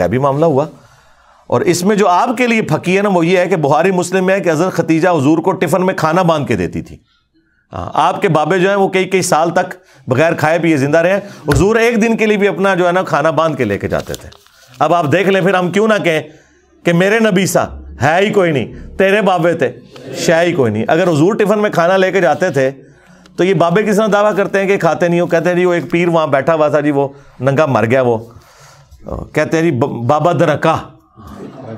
यह भी मामला हुआ और इसमें जो आपके लिए फकी है ना वो ये है कि बुहारी मुस्लिम में है कि अजर खतीजा हजूर को टिफ़न में खाना बांध के देती थी हाँ, आपके बाबे जो हैं वो कई कई साल तक बगैर खाए पिए जिंदा रहे हजूर एक दिन के लिए भी अपना जो है ना खाना बांध के लेके जाते थे अब आप देख लें फिर हम क्यों ना कहें कि मेरे नबी सा है ही कोई नहीं तेरे बाबे थे शह ही कोई नहीं अगर हजूर टिफ़न में खाना लेके जाते थे तो ये बाबे किस तरह दावा करते हैं कि खाते नहीं हो कहते हैं जी वो एक पीर वहाँ बैठा हुआ था जी वो नंगा मर गया वो कहते हैं हाँ। जी बाबा दरका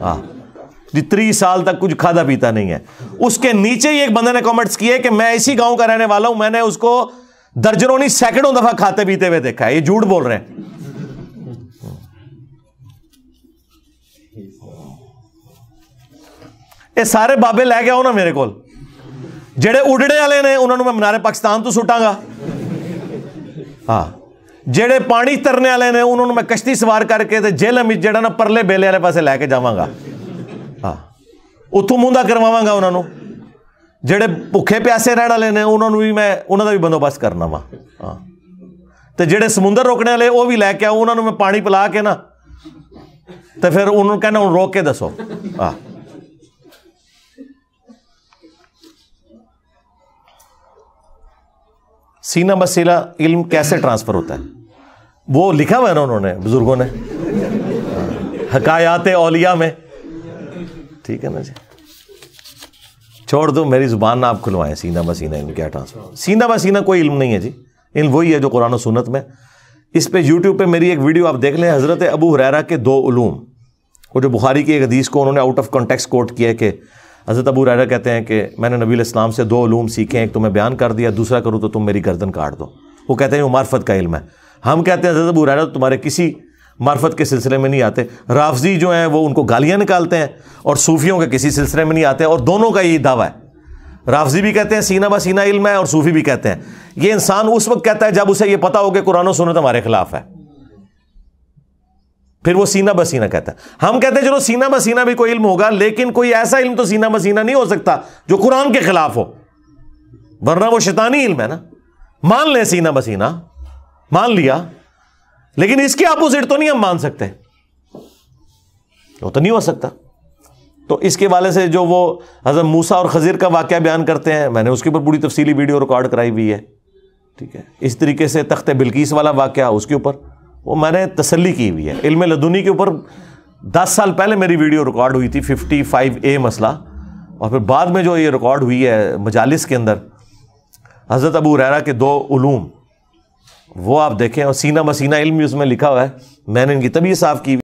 हाँ तीस साल तक कुछ खादा पीता नहीं है उसके नीचे ही एक बंदे ने कमेंट्स किए कि मैं इसी गांव का रहने वाला हूं मैंने उसको दर्जनों नहीं सैकड़ों दफा खाते पीते हुए देखा है ये झूठ बोल रहे हैं ये सारे बाबे लै गया हो ना मेरे को जेडे उडने वाले ने उन्होंने मैं मनारे पाकिस्तान तो सुटागा हाँ ਜਿਹੜੇ ਪਾਣੀ ਤਰਨੇ ਵਾਲੇ ਨੇ ਉਹਨਾਂ ਨੂੰ ਮੈਂ ਕਸ਼ਤੀ ਸਵਾਰ ਕਰਕੇ ਤੇ ਜੇਲ੍ਹ ਵਿੱਚ ਜਿਹੜਾ ਨਾ ਪਰਲੇ ਬੇਲੇ ਵਾਲੇ ਪਾਸੇ ਲੈ ਕੇ ਜਾਵਾਂਗਾ ਹਾਂ ਉੱਥੋਂ ਮੁੰਦਾ ਕਰਵਾਵਾਂਗਾ ਉਹਨਾਂ ਨੂੰ ਜਿਹੜੇ ਭੁੱਖੇ ਪਿਆਸੇ ਰਹਿਣ ਵਾਲੇ ਨੇ ਉਹਨਾਂ ਨੂੰ ਵੀ ਮੈਂ ਉਹਨਾਂ ਦਾ ਵੀ ਬੰਦੋਬਸਤ ਕਰਨਾ ਵਾ ਹਾਂ ਤੇ ਜਿਹੜੇ ਸਮੁੰਦਰ ਰੋਕਣ ਵਾਲੇ ਉਹ ਵੀ ਲੈ ਕੇ ਆਉ ਉਹਨਾਂ ਨੂੰ ਮੈਂ ਪਾਣੀ ਪਿਲਾ ਕੇ ਨਾ ਤੇ ਫਿਰ ਉਹਨਾਂ ਨੂੰ ਕਹਿੰਦਾ ਹੁਣ ਰੋਕ ਕੇ ਦੱਸੋ ਆ सीना बसेला इल्म कैसे ट्रांसफर होता है वो लिखा हुआ है ना उन्होंने बुजुर्गों ने हकायात ओलिया में ठीक है ना जी छोड़ दो मेरी जुबान ना आप खुलवाएं सीना मसीना सीना क्या ट्रांसफर सीना मसीना सीना कोई इल्म नहीं है जी इल्म वही है जो कुरान सुनत में इस पे यूट्यूब पे मेरी एक वीडियो आप देख लें हज़रत अबू हररा के दो उलूम वो जो बुखारी की एक हदीस को उन्होंने आउट ऑफ कॉन्टेक्स कोट किया कि हज़रत अबू हररा कहते हैं कि मैंने नबी इस्लाम से दो उलूम सीखे एक तुम्हें तो बयान कर दिया दूसरा करूँ तो तुम मेरी गर्दन काट दो वो कहते हैं उमारफत मार्फत का इल्म है हम कहते हैं हजरत अबू तो तुम्हारे किसी मार्फत के सिलसिले में नहीं आते राफजी जो हैं वो उनको गालियाँ निकालते हैं और सूफियों के किसी सिलसिले में नहीं आते और दोनों का यही दावा है राफजी भी कहते हैं सीना ब सीना इल्म है और सूफी भी कहते हैं ये इंसान उस वक्त कहता है जब उसे ये पता हो कि कुरान सुनत हमारे खिलाफ है फिर वो सीना बा सीना कहता है हम कहते हैं चलो सीना बा सीना भी कोई इल्म होगा लेकिन कोई ऐसा इल्म तो सीना बा सीना नहीं हो सकता जो कुरान के खिलाफ हो वरना वो शैतानी इल्म है ना मान लें सीना बा सीना मान लिया लेकिन इसके अपोजिट तो नहीं हम मान सकते वो तो नहीं हो सकता तो इसके वाले से जो वो हजरत मूसा और खजीर का वाक्य बयान करते हैं मैंने उसके ऊपर पूरी तफसीली वीडियो रिकॉर्ड कराई हुई है ठीक है इस तरीके से तख्त बिल्किस वाला वाक्य उसके ऊपर वो मैंने तसली की हुई है इल्म लदूनी के ऊपर दस साल पहले मेरी वीडियो रिकॉर्ड हुई थी फिफ्टी फाइव ए मसला और फिर बाद में जो ये रिकॉर्ड हुई है मजालिस के अंदर हज़रत अबू रैरा के दो उलूम वो आप देखें और सीना मसीना इल्म भी उसमें लिखा हुआ है मैंने इनकी तबीयत साफ़ की